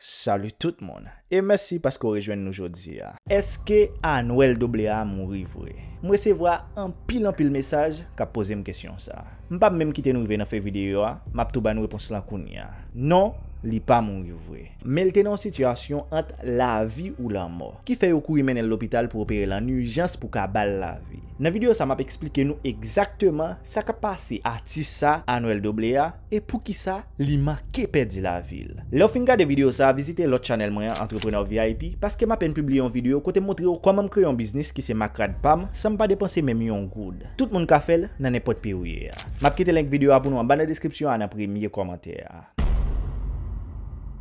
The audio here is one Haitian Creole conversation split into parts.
Salut tout moun. E mersi pasko rejwen nou jodzi ya. Eske an nou el doble a moun rivre? Mwen resevwa an pil an pil mesaj ka pose m kesyon sa. Mpap menm ki ten nou ven an fe videyo a, map tou ban nou repons lan koun ya. Non, li pa moun rivre. Men l tenon sityasyon ant la vi ou la mor. Ki fe yo kou imen el lopital pou operer lan njans pou ka bal la vi. Nan video sa map eksplike nou ekzakteman sa ka pase a tisa anwel doble ya e pou ki sa li ma keped zi la vil. Le oufinka de video sa, vizite lout chanel mwen ya Entrepreneur VIP paske map en publye yon video kote mwotre yo kwa mwen kre yon biznis ki se ma krad pam sa mpa depanse mwen yon goud. Tout moun ka fel nan epot pe ouye ya. Map kite link video apounou an ban la deskripsyon an apremye komante ya.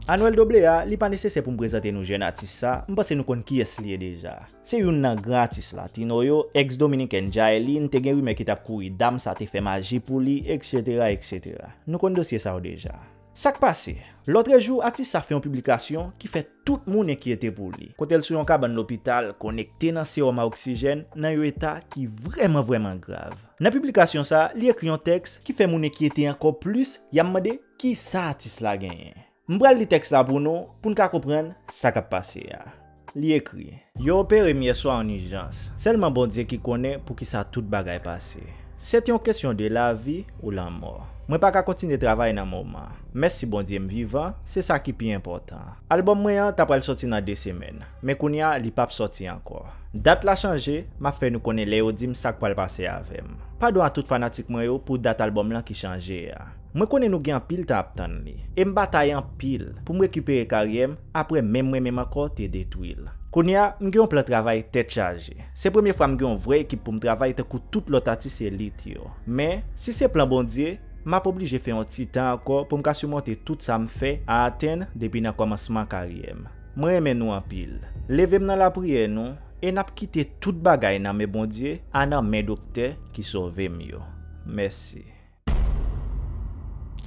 An nou el doble ya, li pan desese pou m prezate nou jen Atis sa, m basen nou kon ki es liye deja. Se yon nan gratis la, ti nou yo, ex Dominik Ndjae li, nte gen yon me ki tap kuri dam sa te fe maji pou li, etc. etc. Nou kon dosye sa ou deja. Sak pase, lotre jou, Atis sa fe yon publikasyon ki fe tout moun e ki ete pou li. Kote el sou yon kab an l'opital, konekte nan serum a oksijen, nan yon eta ki vreman vreman grav. Nan publikasyon sa, li ekri yon teks ki fe moun e ki ete anko plus, yamade ki sa Atis la genye. Mbrel li tekst la pou nou pou nka koupren sa kap pase ya. Li ekri. Yo opere miye swa an nijans. Selman bondye ki kone pou ki sa tout bagay pase. Set yon kesyon de la vi ou la mor. Mwen pa ka kontine travay nan mouman. Mwen si bondye mviva, se sa ki pi important. Album mwen ta pral soti nan de semen. Men koun ya li pap soti anko. Dat la chanje, ma fe nou kone leo dim sa kwa l pase avem. Pa do an tout fanatik mwen yo pou dat album lan ki chanje ya. Mwen konen nou gen pil ta aptan li. E mba tayan pil pou mwekipere karyem apre men mwen men mako te detwil. Konya, mgen yon plan travay tet chaje. Se premye fwa mgen yon vre ekip pou m travay te kou tout lotati se lit yo. Men, se se plan bondye, mwen ap oblije fe yon titan akor pou mka sumote tout sa mfe a aten depi nan komansman karyem. Mwen men nou an pil. Le ve m nan la priye nou, en ap kite tout bagay nan me bondye anan men dokte ki so ve m yo. Mersi.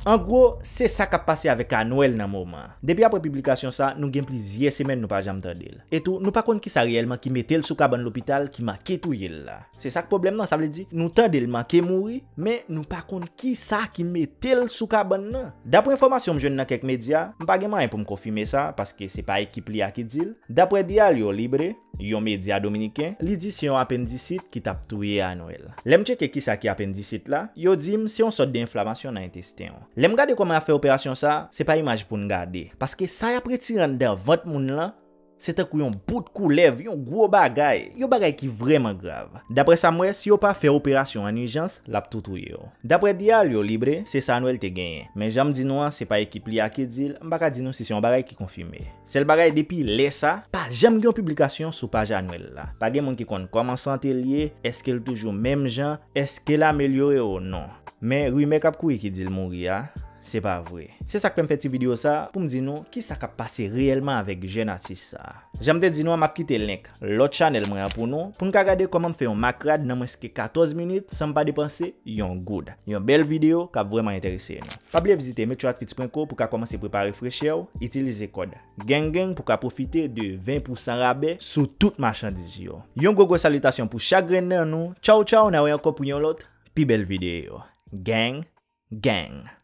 An gro, se sa ka pase avek an Noel nan mouman. Depi apre publikasyon sa, nou gen pli zye semen nou pa jam tendel. Etou, nou pa konde ki sa reyelman ki me tel soukaban l'opital ki ma ketou yel la. Se sak problem nan, sa vle di, nou tendel man ke mouri, men nou pa konde ki sa ki me tel soukaban nan. Dapre informasyon m jwen nan kek media, m pa gen man yon pou m konfime sa, paske se pa ekip li akidil. Dapre diyal yo libre, yon media dominiken, li di si yon apendisit ki tap touye anouel. Lem cheke ki sa ki apendisit la, yo dim si yon sot de inflamasyon nan intestin ou. Lem gade koman a fe operasyon sa, se pa imaj pou n gade. Paske sa yapre ti rende vat moun la, Se te kou yon bout kou lev, yon gwo bagay, yon bagay ki vreman grav. Dapre sa mwen, si yon pa fe operasyon an ujans, lap toutou yon. Dapre di al, yon libre, se sa anwel te genye. Men jam di nou an, se pa ekip li akidil, mbaka di nou se yon bagay ki konfime. Se l bagay depi lè sa, pa jam gyon publikasyon sou paja anwel la. Pa gen mwen ki kon koman santelye, eske l toujou mem jan, eske l amelyore ou non. Men, rime kap kou ekidil moun ri a? se pa vre. Se sa ke pem feti video sa, pou m di nou, ki sa ka pase reyelman avek jen ati sa. Jame te di nou a map kite link lot chanel mwen apou nou pou m ka gade koman m fe yon makrad nan mweske 14 minute san m pa depanse yon goud. Yon bel video ka vreman enterese yon. Pabliye vizite mechouakwit.co pou ka komanse prepari freche yon, itilize kod. Gen gen pou ka profite de 20% rabè sou tout machandise yon. Yon gogo salutation pou chagrennen nou. Chow chow, nan wè yon kopou yon lot. Pi bel video. Gen, gen.